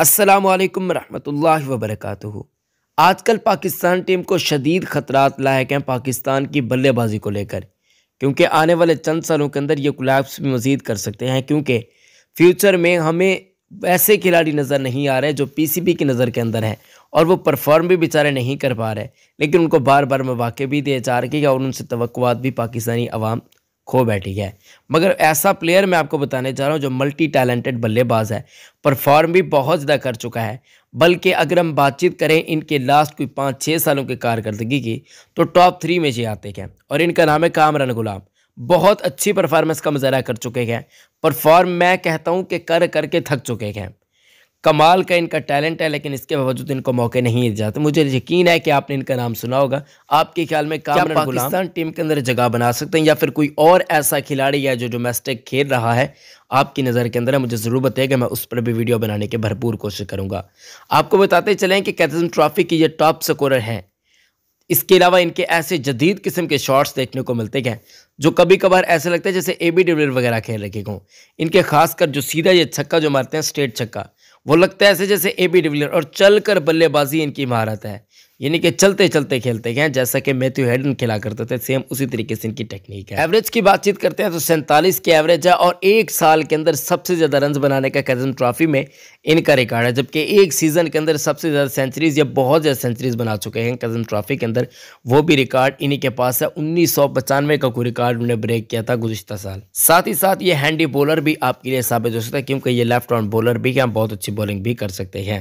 अस्सलाम वालेकुम रहमतुल्लाहि व बरकातुहू आजकल पाकिस्तान टीम को शदीद खतरात लायक हैं पाकिस्तान की बल्लेबाजी को लेकर क्योंकि आने वाले चंद सालों के अंदर ये कोलैप्स भी मज़ीद कर सकते हैं क्योंकि फ्यूचर में हमें ऐसे खिलाड़ी नज़र नहीं आ रहे जो पी सी बी की नज़र के अंदर हैं और वो परफॉर्म भी बेचारे नहीं कर पा रहे लेकिन उनको बार बार मौाक़े भी दिए जा रहे हैं और उनसे तो भी पाकिस्तानी आवाम खो बैठी है मगर ऐसा प्लेयर मैं आपको बताने जा रहा हूँ जो मल्टी टैलेंटेड बल्लेबाज है परफॉर्म भी बहुत ज़्यादा कर चुका है बल्कि अगर हम बातचीत करें इनके लास्ट कोई पाँच छः सालों की कारकर्दगी की तो टॉप थ्री में जी आते हैं और इनका नाम है कामरान गुलाम बहुत अच्छी परफॉर्मेंस का मुजाहरा कर चुके हैं परफॉर्म मैं कहता हूँ कि कर करके थक चुके हैं कमाल का इनका टैलेंट है लेकिन इसके बावजूद इनको मौके नहीं दिए जाते मुझे यकीन है कि आपने इनका नाम सुना होगा आपके ख्याल में क्या पाकिस्तान टीम के अंदर जगह बना सकते हैं या फिर कोई और ऐसा खिलाड़ी है जो डोमेस्टिक खेल रहा है आपकी नज़र के अंदर है मुझे ज़रूर बताइएगा मैं उस पर भी वीडियो बनाने की भरपूर कोशिश करूँगा आपको बताते चलें कि कैथम ट्रॉफी की ये टॉप स्कोरर हैं इसके अलावा इनके ऐसे जदीद किस्म के शॉट्स देखने को मिलते हैं जो कभी कभार ऐसे लगते हैं जैसे ए बी वगैरह खेल रखे हों इनके खासकर जो सीधा ये छक्का जो मारते हैं स्ट्रेट छक्का वो लगता है ऐसे जैसे ए बी डिविलियर और चल कर बल्लेबाजी इनकी महारत है यानी कि चलते चलते खेलते हैं जैसा कि मैथ्यू हेडन खेला करते थे सेम उसी तरीके से इनकी टेक्निक है एवरेज की बातचीत करते हैं तो सैंतालीस की एवरेज है और एक साल के अंदर सबसे ज़्यादा रन बनाने का कजन ट्रॉफी में इनका रिकॉर्ड है जबकि एक सीज़न के अंदर सबसे ज़्यादा सेंचुरीज या बहुत ज़्यादा सेंचुरीज बना चुके हैं कजन ट्रॉफी के अंदर वो भी रिकॉर्ड इन्हीं के पास है उन्नीस का कोई रिकॉर्ड उन्होंने ब्रेक किया था गुजशत साल साथ ही साथ ये हैंडी बॉलर भी आपके लिए साबित हो सकता है क्योंकि ये लेफ्ट ऑन बॉलर भी हैं बहुत अच्छी अच्छी बॉलिंग भी कर सकते हैं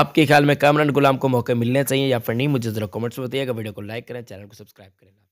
आपके ख्याल में कामरान गुलाम को मौके मिलने चाहिए या फिर नहीं मुझे ज़रा कमेंट्स में बताइएगा वीडियो को लाइक करें चैनल को सब्सक्राइब करें